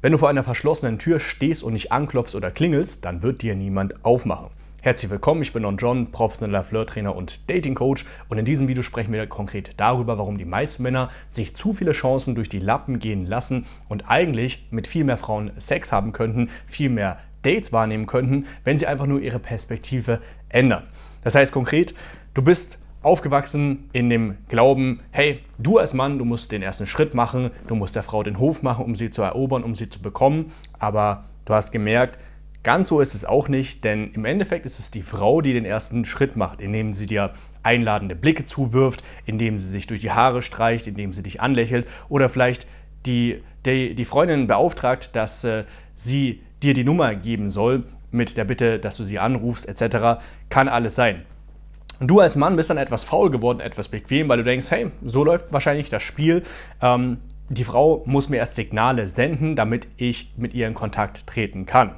Wenn du vor einer verschlossenen Tür stehst und nicht anklopfst oder klingelst, dann wird dir niemand aufmachen. Herzlich willkommen, ich bin Don John, professioneller Flirttrainer und Dating Coach und in diesem Video sprechen wir konkret darüber, warum die meisten Männer sich zu viele Chancen durch die Lappen gehen lassen und eigentlich mit viel mehr Frauen Sex haben könnten, viel mehr Dates wahrnehmen könnten, wenn sie einfach nur ihre Perspektive ändern. Das heißt konkret, du bist aufgewachsen in dem Glauben, hey, du als Mann, du musst den ersten Schritt machen, du musst der Frau den Hof machen, um sie zu erobern, um sie zu bekommen. Aber du hast gemerkt, ganz so ist es auch nicht, denn im Endeffekt ist es die Frau, die den ersten Schritt macht, indem sie dir einladende Blicke zuwirft, indem sie sich durch die Haare streicht, indem sie dich anlächelt oder vielleicht die, die, die Freundin beauftragt, dass äh, sie dir die Nummer geben soll mit der Bitte, dass du sie anrufst etc. Kann alles sein. Und du als Mann bist dann etwas faul geworden, etwas bequem, weil du denkst, hey, so läuft wahrscheinlich das Spiel. Ähm, die Frau muss mir erst Signale senden, damit ich mit ihr in Kontakt treten kann.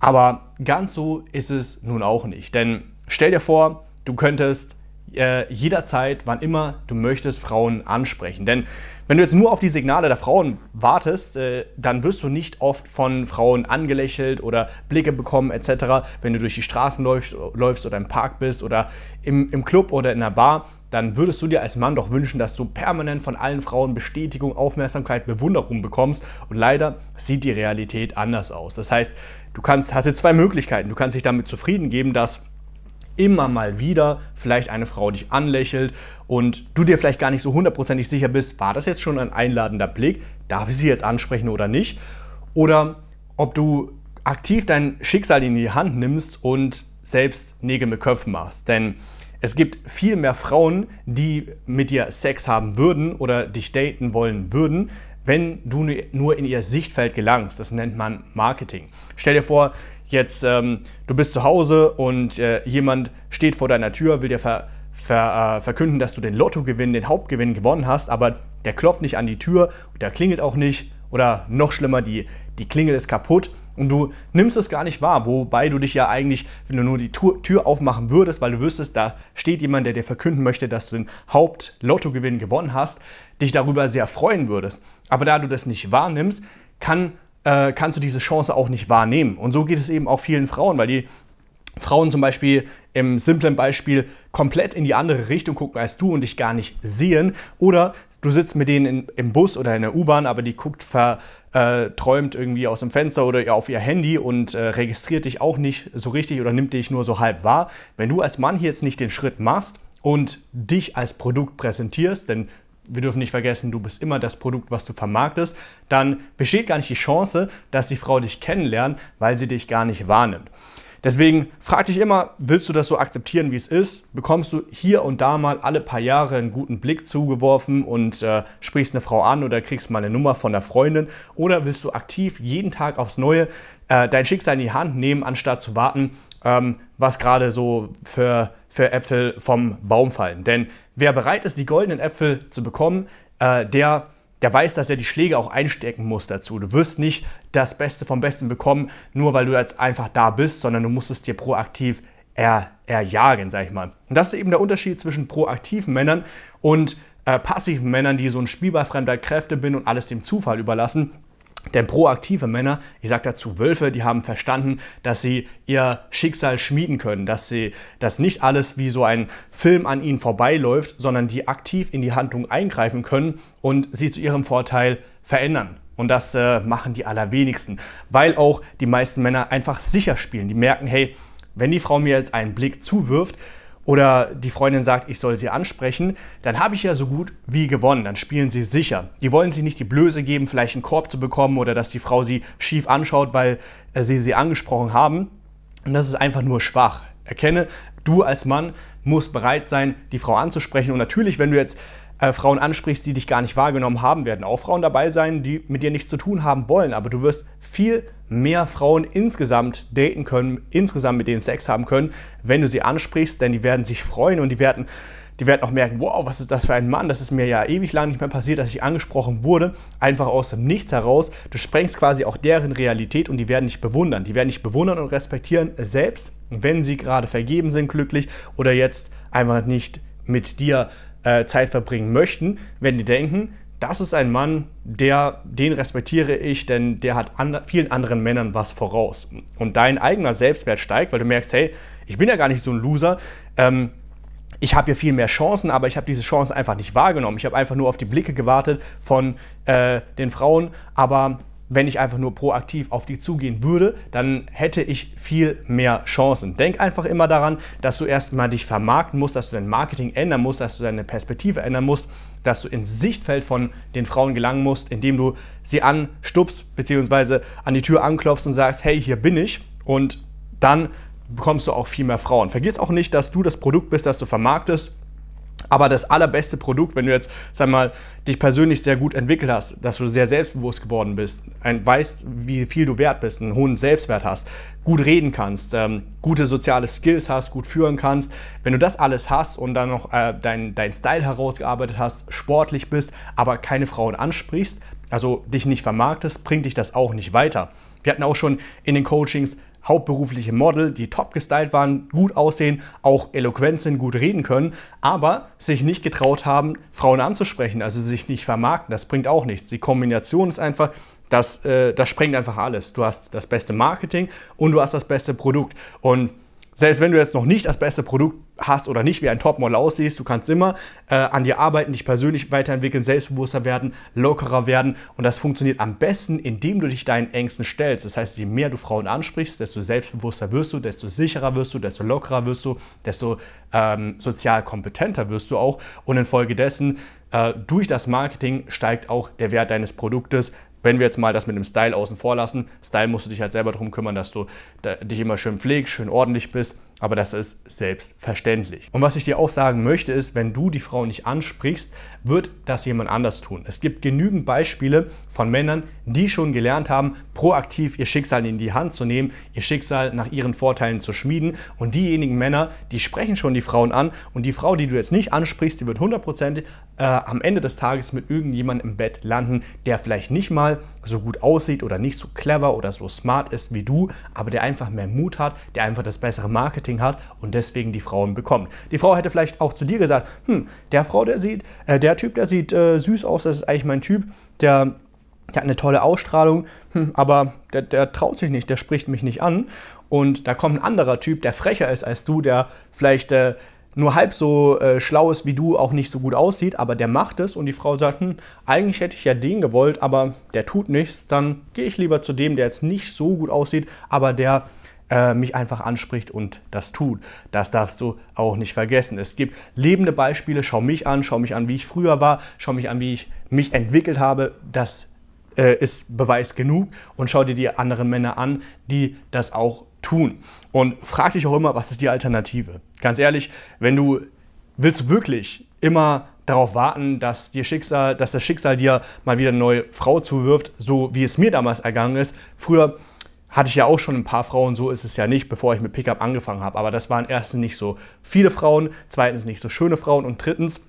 Aber ganz so ist es nun auch nicht. Denn stell dir vor, du könntest äh, jederzeit, wann immer du möchtest, Frauen ansprechen. Denn wenn du jetzt nur auf die Signale der Frauen wartest, äh, dann wirst du nicht oft von Frauen angelächelt oder Blicke bekommen etc. Wenn du durch die Straßen läufst, oder im Park bist oder im, im Club oder in der Bar, dann würdest du dir als Mann doch wünschen, dass du permanent von allen Frauen Bestätigung, Aufmerksamkeit, Bewunderung bekommst. Und leider sieht die Realität anders aus. Das heißt, du kannst, hast jetzt zwei Möglichkeiten. Du kannst dich damit zufrieden geben, dass immer mal wieder vielleicht eine Frau dich anlächelt und du dir vielleicht gar nicht so hundertprozentig sicher bist, war das jetzt schon ein einladender Blick, darf ich sie jetzt ansprechen oder nicht? Oder ob du aktiv dein Schicksal in die Hand nimmst und selbst Nägel mit Köpfen machst. Denn es gibt viel mehr Frauen, die mit dir Sex haben würden oder dich daten wollen würden, wenn du nur in ihr Sichtfeld gelangst. Das nennt man Marketing. Stell dir vor, jetzt ähm, du bist zu Hause und äh, jemand steht vor deiner Tür, will dir ver, ver, äh, verkünden, dass du den Lottogewinn, den Hauptgewinn gewonnen hast, aber der klopft nicht an die Tür, der klingelt auch nicht oder noch schlimmer, die, die Klingel ist kaputt und du nimmst es gar nicht wahr, wobei du dich ja eigentlich, wenn du nur die Tür, Tür aufmachen würdest, weil du wüsstest, da steht jemand, der dir verkünden möchte, dass du den Haupt-Lottogewinn gewonnen hast, dich darüber sehr freuen würdest. Aber da du das nicht wahrnimmst, kann äh, kannst du diese Chance auch nicht wahrnehmen. Und so geht es eben auch vielen Frauen, weil die Frauen zum Beispiel im simplen Beispiel komplett in die andere Richtung gucken als du und dich gar nicht sehen. Oder du sitzt mit denen in, im Bus oder in der U-Bahn, aber die guckt verträumt äh, irgendwie aus dem Fenster oder auf ihr Handy und äh, registriert dich auch nicht so richtig oder nimmt dich nur so halb wahr. Wenn du als Mann hier jetzt nicht den Schritt machst und dich als Produkt präsentierst, denn wir dürfen nicht vergessen, du bist immer das Produkt, was du vermarktest, dann besteht gar nicht die Chance, dass die Frau dich kennenlernt, weil sie dich gar nicht wahrnimmt. Deswegen frag dich immer, willst du das so akzeptieren, wie es ist? Bekommst du hier und da mal alle paar Jahre einen guten Blick zugeworfen und äh, sprichst eine Frau an oder kriegst mal eine Nummer von der Freundin? Oder willst du aktiv jeden Tag aufs Neue äh, dein Schicksal in die Hand nehmen, anstatt zu warten, ähm, was gerade so für, für Äpfel vom Baum fallen. Denn wer bereit ist, die goldenen Äpfel zu bekommen, äh, der der weiß, dass er die Schläge auch einstecken muss dazu. Du wirst nicht das Beste vom Besten bekommen, nur weil du jetzt einfach da bist, sondern du musst es dir proaktiv er, erjagen, sag ich mal. Und das ist eben der Unterschied zwischen proaktiven Männern und äh, passiven Männern, die so ein spielbar fremder Kräfte bin und alles dem Zufall überlassen. Denn proaktive Männer, ich sage dazu Wölfe, die haben verstanden, dass sie ihr Schicksal schmieden können, dass sie, dass nicht alles wie so ein Film an ihnen vorbeiläuft, sondern die aktiv in die Handlung eingreifen können und sie zu ihrem Vorteil verändern. Und das äh, machen die allerwenigsten, weil auch die meisten Männer einfach sicher spielen. Die merken, hey, wenn die Frau mir jetzt einen Blick zuwirft, oder die Freundin sagt, ich soll sie ansprechen, dann habe ich ja so gut wie gewonnen, dann spielen sie sicher. Die wollen sie nicht die Blöße geben, vielleicht einen Korb zu bekommen oder dass die Frau sie schief anschaut, weil äh, sie sie angesprochen haben. Und das ist einfach nur schwach. Erkenne, du als Mann musst bereit sein, die Frau anzusprechen. Und natürlich, wenn du jetzt äh, Frauen ansprichst, die dich gar nicht wahrgenommen haben, werden auch Frauen dabei sein, die mit dir nichts zu tun haben wollen. Aber du wirst viel mehr Frauen insgesamt daten können, insgesamt mit denen Sex haben können, wenn du sie ansprichst, denn die werden sich freuen und die werden die werden auch merken, wow, was ist das für ein Mann? Das ist mir ja ewig lang nicht mehr passiert, dass ich angesprochen wurde, einfach aus dem Nichts heraus. Du sprengst quasi auch deren Realität und die werden dich bewundern. Die werden dich bewundern und respektieren selbst, wenn sie gerade vergeben sind, glücklich oder jetzt einfach nicht mit dir äh, Zeit verbringen möchten, wenn die denken, das ist ein Mann, der, den respektiere ich, denn der hat andre, vielen anderen Männern was voraus. Und dein eigener Selbstwert steigt, weil du merkst, hey, ich bin ja gar nicht so ein Loser. Ähm, ich habe ja viel mehr Chancen, aber ich habe diese Chancen einfach nicht wahrgenommen. Ich habe einfach nur auf die Blicke gewartet von äh, den Frauen, aber wenn ich einfach nur proaktiv auf die zugehen würde, dann hätte ich viel mehr Chancen. Denk einfach immer daran, dass du erstmal dich vermarkten musst, dass du dein Marketing ändern musst, dass du deine Perspektive ändern musst, dass du ins Sichtfeld von den Frauen gelangen musst, indem du sie anstupst bzw. an die Tür anklopfst und sagst, hey, hier bin ich. Und dann bekommst du auch viel mehr Frauen. Vergiss auch nicht, dass du das Produkt bist, das du vermarktest aber das allerbeste Produkt, wenn du jetzt, sag mal, dich persönlich sehr gut entwickelt hast, dass du sehr selbstbewusst geworden bist, ein, weißt, wie viel du wert bist, einen hohen Selbstwert hast, gut reden kannst, ähm, gute soziale Skills hast, gut führen kannst. Wenn du das alles hast und dann noch äh, deinen dein Style herausgearbeitet hast, sportlich bist, aber keine Frauen ansprichst, also dich nicht vermarktest, bringt dich das auch nicht weiter. Wir hatten auch schon in den Coachings hauptberufliche Model, die top gestylt waren, gut aussehen, auch eloquent sind, gut reden können, aber sich nicht getraut haben, Frauen anzusprechen, also sich nicht vermarkten. Das bringt auch nichts. Die Kombination ist einfach, das, äh, das sprengt einfach alles. Du hast das beste Marketing und du hast das beste Produkt. Und selbst wenn du jetzt noch nicht das beste Produkt hast oder nicht wie ein Topmodel aussiehst, du kannst immer äh, an dir arbeiten, dich persönlich weiterentwickeln, selbstbewusster werden, lockerer werden. Und das funktioniert am besten, indem du dich deinen Ängsten stellst. Das heißt, je mehr du Frauen ansprichst, desto selbstbewusster wirst du, desto sicherer wirst du, desto lockerer wirst du, desto ähm, sozial kompetenter wirst du auch. Und infolgedessen äh, durch das Marketing steigt auch der Wert deines Produktes, wenn wir jetzt mal das mit dem Style außen vor lassen, Style musst du dich halt selber darum kümmern, dass du dich immer schön pflegst, schön ordentlich bist aber das ist selbstverständlich. Und was ich dir auch sagen möchte, ist, wenn du die Frau nicht ansprichst, wird das jemand anders tun. Es gibt genügend Beispiele von Männern, die schon gelernt haben, proaktiv ihr Schicksal in die Hand zu nehmen, ihr Schicksal nach ihren Vorteilen zu schmieden. Und diejenigen Männer, die sprechen schon die Frauen an. Und die Frau, die du jetzt nicht ansprichst, die wird 100% äh, am Ende des Tages mit irgendjemandem im Bett landen, der vielleicht nicht mal so gut aussieht oder nicht so clever oder so smart ist wie du, aber der einfach mehr Mut hat, der einfach das bessere Marketing Marketing hat und deswegen die Frauen bekommt. Die Frau hätte vielleicht auch zu dir gesagt, hm, der Frau, der sieht, äh, der Typ, der sieht äh, süß aus, das ist eigentlich mein Typ, der, der hat eine tolle Ausstrahlung, hm, aber der, der traut sich nicht, der spricht mich nicht an. Und da kommt ein anderer Typ, der frecher ist als du, der vielleicht äh, nur halb so äh, schlau ist wie du, auch nicht so gut aussieht, aber der macht es und die Frau sagt, hm, eigentlich hätte ich ja den gewollt, aber der tut nichts, dann gehe ich lieber zu dem, der jetzt nicht so gut aussieht, aber der äh, mich einfach anspricht und das tut. Das darfst du auch nicht vergessen. Es gibt lebende Beispiele. Schau mich an, schau mich an, wie ich früher war, schau mich an, wie ich mich entwickelt habe. Das äh, ist Beweis genug. Und schau dir die anderen Männer an, die das auch tun. Und frag dich auch immer, was ist die Alternative? Ganz ehrlich, wenn du willst wirklich immer darauf warten, dass, dir Schicksal, dass das Schicksal dir mal wieder eine neue Frau zuwirft, so wie es mir damals ergangen ist. Früher hatte ich ja auch schon ein paar Frauen, so ist es ja nicht, bevor ich mit Pickup angefangen habe. Aber das waren erstens nicht so viele Frauen, zweitens nicht so schöne Frauen und drittens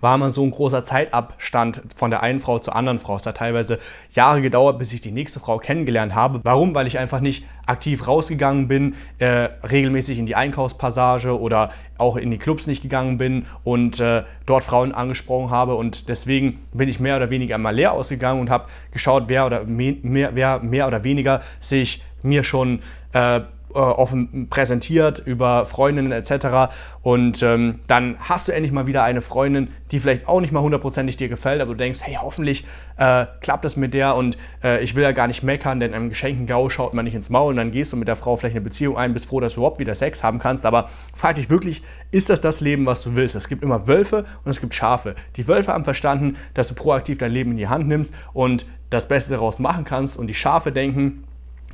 war immer so ein großer Zeitabstand von der einen Frau zur anderen Frau. Es hat teilweise Jahre gedauert, bis ich die nächste Frau kennengelernt habe. Warum? Weil ich einfach nicht aktiv rausgegangen bin, äh, regelmäßig in die Einkaufspassage oder auch in die Clubs nicht gegangen bin und äh, dort Frauen angesprochen habe. Und deswegen bin ich mehr oder weniger einmal leer ausgegangen und habe geschaut, wer oder mehr, wer mehr oder weniger sich mir schon äh, äh, offen präsentiert über Freundinnen etc. Und ähm, dann hast du endlich mal wieder eine Freundin, die vielleicht auch nicht mal hundertprozentig dir gefällt, aber du denkst, hey, hoffentlich äh, klappt das mit der und äh, ich will ja gar nicht meckern, denn einem Geschenkengau schaut man nicht ins Maul und dann gehst du mit der Frau vielleicht eine Beziehung ein, bist froh, dass du überhaupt wieder Sex haben kannst. Aber frag dich wirklich, ist das das Leben, was du willst? Es gibt immer Wölfe und es gibt Schafe. Die Wölfe haben verstanden, dass du proaktiv dein Leben in die Hand nimmst und das Beste daraus machen kannst und die Schafe denken,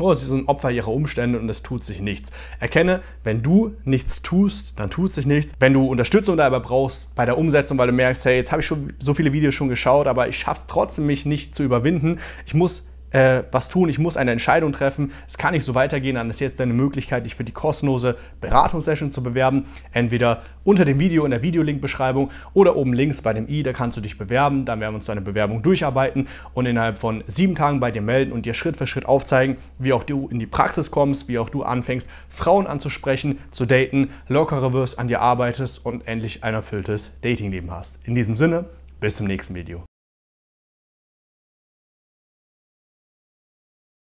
Oh, sie sind Opfer ihrer Umstände und es tut sich nichts. Erkenne, wenn du nichts tust, dann tut sich nichts. Wenn du Unterstützung dabei brauchst bei der Umsetzung, weil du merkst, hey, jetzt habe ich schon so viele Videos schon geschaut, aber ich schaffe es trotzdem, mich nicht zu überwinden. Ich muss äh, was tun, ich muss eine Entscheidung treffen, es kann nicht so weitergehen, dann ist jetzt deine Möglichkeit, dich für die kostenlose Beratungssession zu bewerben. Entweder unter dem Video in der Videolink-Beschreibung oder oben links bei dem i, da kannst du dich bewerben, dann werden wir uns deine Bewerbung durcharbeiten und innerhalb von sieben Tagen bei dir melden und dir Schritt für Schritt aufzeigen, wie auch du in die Praxis kommst, wie auch du anfängst, Frauen anzusprechen, zu daten, lockerer wirst, an dir arbeitest und endlich ein erfülltes Datingleben hast. In diesem Sinne, bis zum nächsten Video.